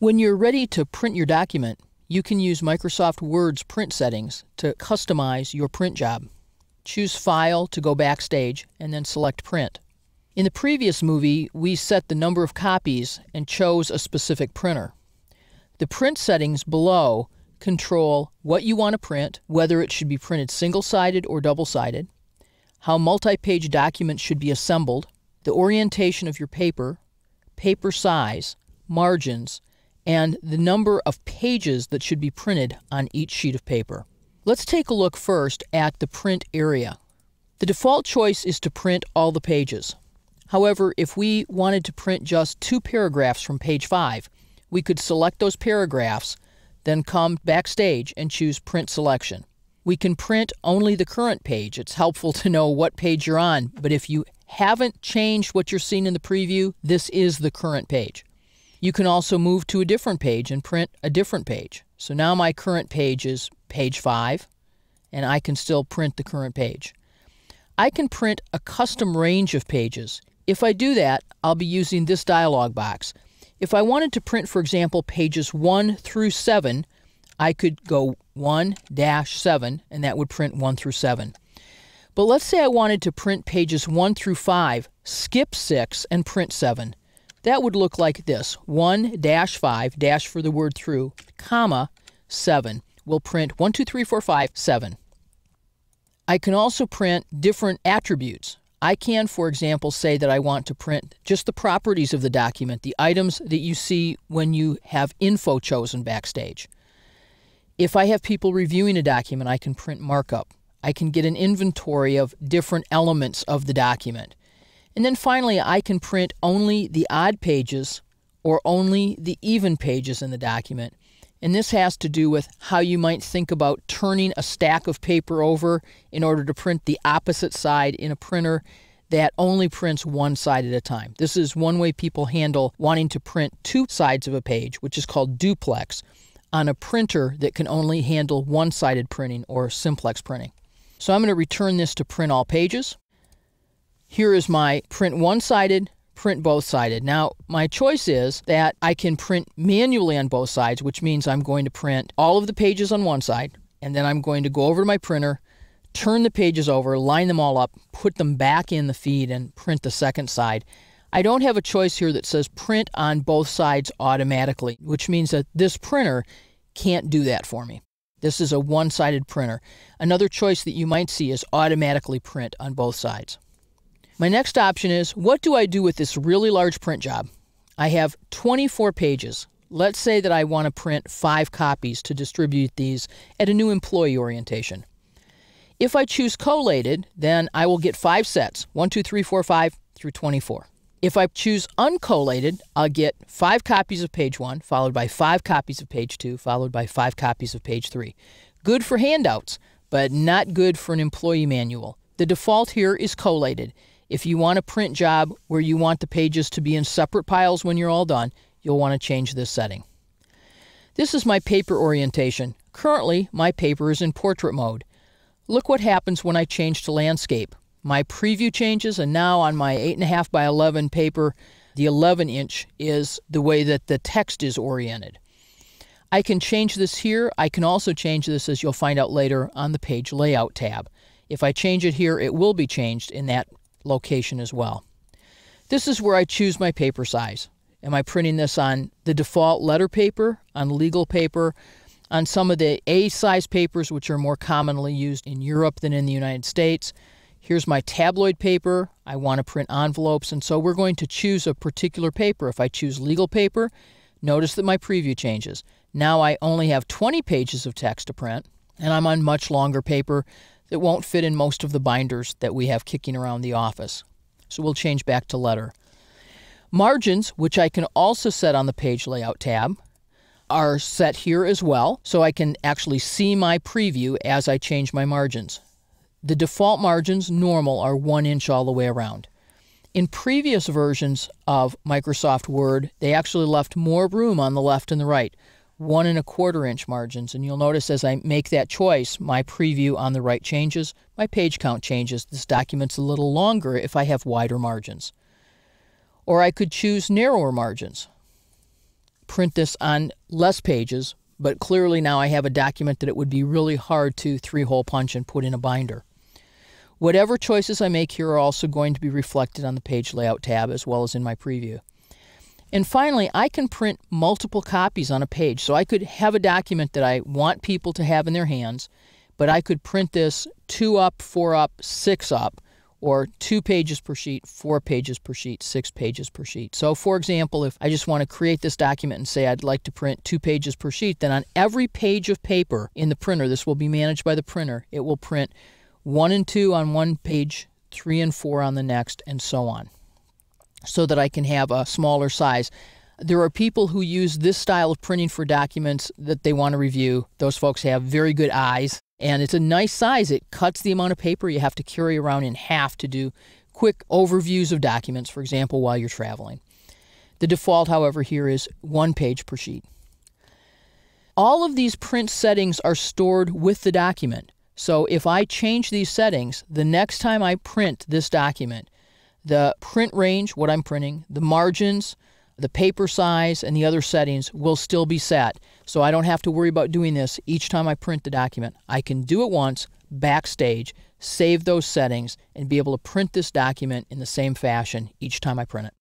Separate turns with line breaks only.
When you're ready to print your document, you can use Microsoft Word's print settings to customize your print job. Choose File to go backstage and then select Print. In the previous movie, we set the number of copies and chose a specific printer. The print settings below control what you want to print, whether it should be printed single-sided or double-sided, how multi-page documents should be assembled, the orientation of your paper, paper size, margins, and the number of pages that should be printed on each sheet of paper. Let's take a look first at the print area. The default choice is to print all the pages. However, if we wanted to print just two paragraphs from page 5, we could select those paragraphs, then come backstage and choose Print Selection. We can print only the current page. It's helpful to know what page you're on, but if you haven't changed what you're seeing in the preview, this is the current page. You can also move to a different page and print a different page. So now my current page is page 5, and I can still print the current page. I can print a custom range of pages. If I do that, I'll be using this dialog box. If I wanted to print, for example, pages 1 through 7, I could go 1 7, and that would print 1 through 7. But let's say I wanted to print pages 1 through 5, skip 6, and print 7 that would look like this 1 dash 5 dash for the word through, comma 7. We'll print 1, 2, 3, 4, 5, 7. I can also print different attributes. I can, for example, say that I want to print just the properties of the document, the items that you see when you have info chosen backstage. If I have people reviewing a document, I can print markup. I can get an inventory of different elements of the document. And then finally, I can print only the odd pages or only the even pages in the document. And this has to do with how you might think about turning a stack of paper over in order to print the opposite side in a printer that only prints one side at a time. This is one way people handle wanting to print two sides of a page, which is called duplex, on a printer that can only handle one sided printing or simplex printing. So I'm going to return this to print all pages here is my print one-sided, print both-sided. Now, my choice is that I can print manually on both sides, which means I'm going to print all of the pages on one side, and then I'm going to go over to my printer, turn the pages over, line them all up, put them back in the feed, and print the second side. I don't have a choice here that says print on both sides automatically, which means that this printer can't do that for me. This is a one-sided printer. Another choice that you might see is automatically print on both sides. My next option is what do I do with this really large print job? I have 24 pages. Let's say that I want to print five copies to distribute these at a new employee orientation. If I choose collated, then I will get five sets 1, 2, 3, 4, 5 through 24. If I choose uncollated, I'll get five copies of page one, followed by five copies of page two, followed by five copies of page three. Good for handouts, but not good for an employee manual. The default here is collated. If you want a print job where you want the pages to be in separate piles when you're all done, you'll want to change this setting. This is my paper orientation. Currently, my paper is in portrait mode. Look what happens when I change to landscape. My preview changes, and now on my 8.5 by 11 paper, the 11 inch is the way that the text is oriented. I can change this here. I can also change this, as you'll find out later, on the Page Layout tab. If I change it here, it will be changed in that location as well. This is where I choose my paper size. Am I printing this on the default letter paper, on legal paper, on some of the A size papers, which are more commonly used in Europe than in the United States? Here's my tabloid paper. I want to print envelopes, and so we're going to choose a particular paper. If I choose legal paper, notice that my preview changes. Now I only have 20 pages of text to print, and I'm on much longer paper it won't fit in most of the binders that we have kicking around the office. So we'll change back to letter. Margins, which I can also set on the page layout tab, are set here as well, so I can actually see my preview as I change my margins. The default margins, normal, are one inch all the way around. In previous versions of Microsoft Word, they actually left more room on the left and the right one and a quarter inch margins. And you'll notice as I make that choice, my preview on the right changes, my page count changes. This document's a little longer if I have wider margins. Or I could choose narrower margins. Print this on less pages, but clearly now I have a document that it would be really hard to three hole punch and put in a binder. Whatever choices I make here are also going to be reflected on the page layout tab as well as in my preview. And finally, I can print multiple copies on a page. So I could have a document that I want people to have in their hands, but I could print this two up, four up, six up, or two pages per sheet, four pages per sheet, six pages per sheet. So, for example, if I just want to create this document and say I'd like to print two pages per sheet, then on every page of paper in the printer, this will be managed by the printer, it will print one and two on one page, three and four on the next, and so on so that I can have a smaller size. There are people who use this style of printing for documents that they want to review. Those folks have very good eyes, and it's a nice size. It cuts the amount of paper you have to carry around in half to do quick overviews of documents, for example, while you're traveling. The default, however, here is one page per sheet. All of these print settings are stored with the document. So if I change these settings, the next time I print this document, the print range, what I'm printing, the margins, the paper size, and the other settings will still be set. So I don't have to worry about doing this each time I print the document. I can do it once backstage, save those settings, and be able to print this document in the same fashion each time I print it.